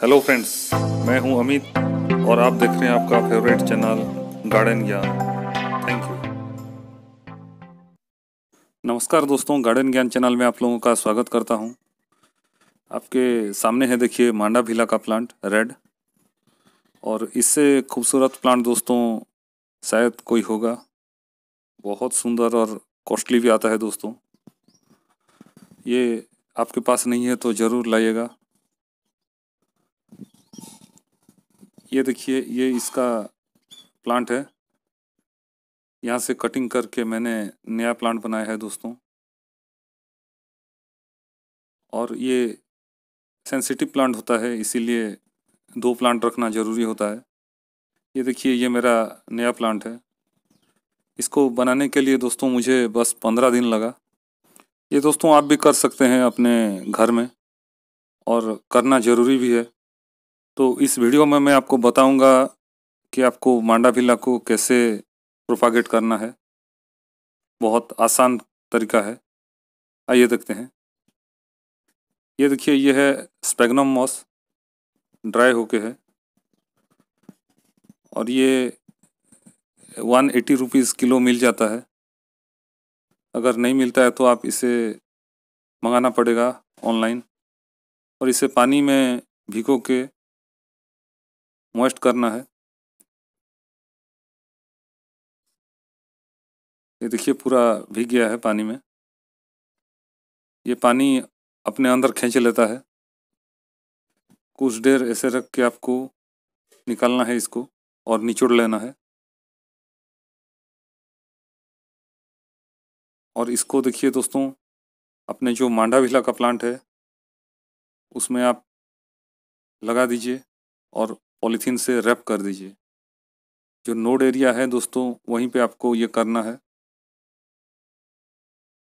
hello friends मैं हूं अमित और आप देख रहे हैं आपका favourite channel garden Gyan thank you नमस्कार दोस्तों गार्डन ज्ञान चैनल में आप लोगों का स्वागत करता हूं आपके सामने है देखिए मांडा भीला का प्लांट रेड और इससे खूबसूरत प्लांट दोस्तों शायद कोई होगा बहुत सुंदर और कॉस्टली भी आता है दोस्तों ये आपके पास नहीं है तो ज़रूर लाइएगा ये देखिए ये इसका प्लांट है यहाँ से कटिंग करके मैंने नया प्लांट बनाया है दोस्तों और ये सेंसिटिव प्लांट होता है इसीलिए दो प्लांट रखना ज़रूरी होता है ये देखिए ये मेरा नया प्लांट है इसको बनाने के लिए दोस्तों मुझे बस पंद्रह दिन लगा ये दोस्तों आप भी कर सकते हैं अपने घर में और करना ज़रूरी भी है तो इस वीडियो में मैं आपको बताऊंगा कि आपको मांडा मांडाभिला को कैसे प्रोपागेट करना है बहुत आसान तरीका है आइए देखते हैं ये देखिए ये है स्पेगनम मॉस ड्राई होके है और ये वन एटी रुपीज़ किलो मिल जाता है अगर नहीं मिलता है तो आप इसे मंगाना पड़ेगा ऑनलाइन और इसे पानी में भिगो के मोस्ट करना है ये देखिए पूरा भीग गया है पानी में ये पानी अपने अंदर खींच लेता है कुछ देर ऐसे रख के आपको निकालना है इसको और निचोड़ लेना है और इसको देखिए दोस्तों अपने जो मांडा भीला का प्लांट है उसमें आप लगा दीजिए और पॉलीथीन से रैप कर दीजिए जो नोड एरिया है दोस्तों वहीं पे आपको ये करना है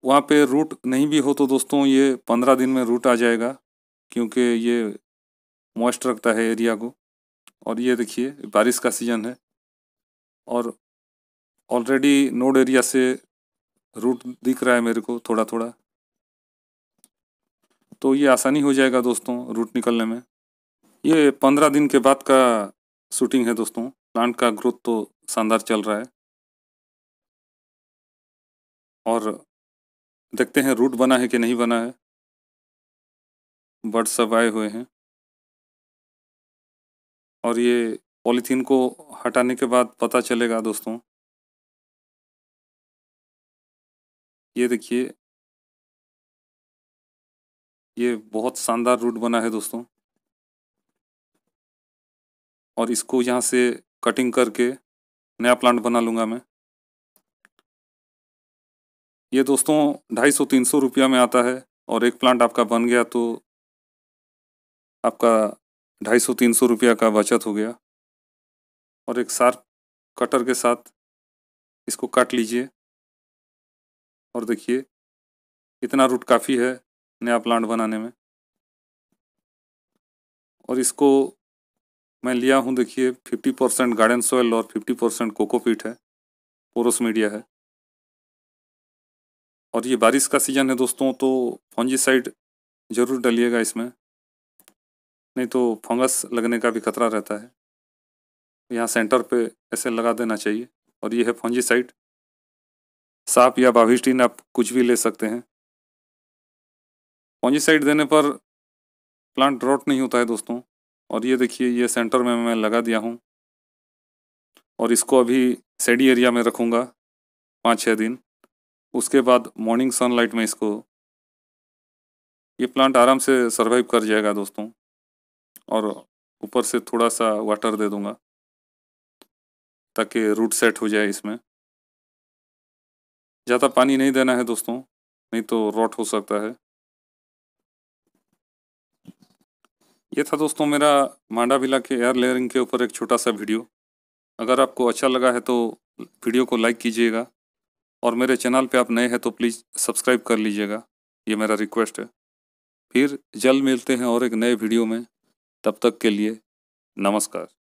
वहाँ पे रूट नहीं भी हो तो दोस्तों ये पंद्रह दिन में रूट आ जाएगा क्योंकि ये मॉइस्ट रखता है एरिया को और ये देखिए बारिश का सीज़न है और ऑलरेडी नोड एरिया से रूट दिख रहा है मेरे को थोड़ा थोड़ा तो ये आसानी हो जाएगा दोस्तों रूट निकलने में ये पंद्रह दिन के बाद का शूटिंग है दोस्तों प्लांट का ग्रोथ तो शानदार चल रहा है और देखते हैं रूट बना है कि नहीं बना है बर्ड सब आए हुए हैं और ये पॉलीथीन को हटाने के बाद पता चलेगा दोस्तों ये देखिए ये बहुत शानदार रूट बना है दोस्तों और इसको यहाँ से कटिंग करके नया प्लांट बना लूँगा मैं ये दोस्तों ढाई सौ तीन सौ रुपया में आता है और एक प्लांट आपका बन गया तो आपका ढाई सौ तीन सौ रुपया का बचत हो गया और एक शार्प कटर के साथ इसको काट लीजिए और देखिए इतना रूट काफ़ी है नया प्लांट बनाने में और इसको मैं लिया हूँ देखिए 50 परसेंट गार्डन सॉयल और 50 परसेंट कोकोपीट है पोरस मीडिया है और ये बारिश का सीज़न है दोस्तों तो फंजीसाइड ज़रूर डालिएगा इसमें नहीं तो फंगस लगने का भी खतरा रहता है यहाँ सेंटर पे ऐसे लगा देना चाहिए और ये है फंजीसाइड साफ या बाविस्टीन आप कुछ भी ले सकते हैं फंजीसाइड देने पर प्लांट ड्रॉट नहीं होता है दोस्तों और ये देखिए ये सेंटर में मैं लगा दिया हूँ और इसको अभी सेडी एरिया में रखूँगा पाँच छः दिन उसके बाद मॉर्निंग सनलाइट में इसको ये प्लांट आराम से सरवाइव कर जाएगा दोस्तों और ऊपर से थोड़ा सा वाटर दे दूँगा ताकि रूट सेट हो जाए इसमें ज़्यादा पानी नहीं देना है दोस्तों नहीं तो रॉट हो सकता है ये था दोस्तों मेरा मांडाविला के एयर लेयरिंग के ऊपर एक छोटा सा वीडियो अगर आपको अच्छा लगा है तो वीडियो को लाइक कीजिएगा और मेरे चैनल पे आप नए हैं तो प्लीज़ सब्सक्राइब कर लीजिएगा ये मेरा रिक्वेस्ट है फिर जल्द मिलते हैं और एक नए वीडियो में तब तक के लिए नमस्कार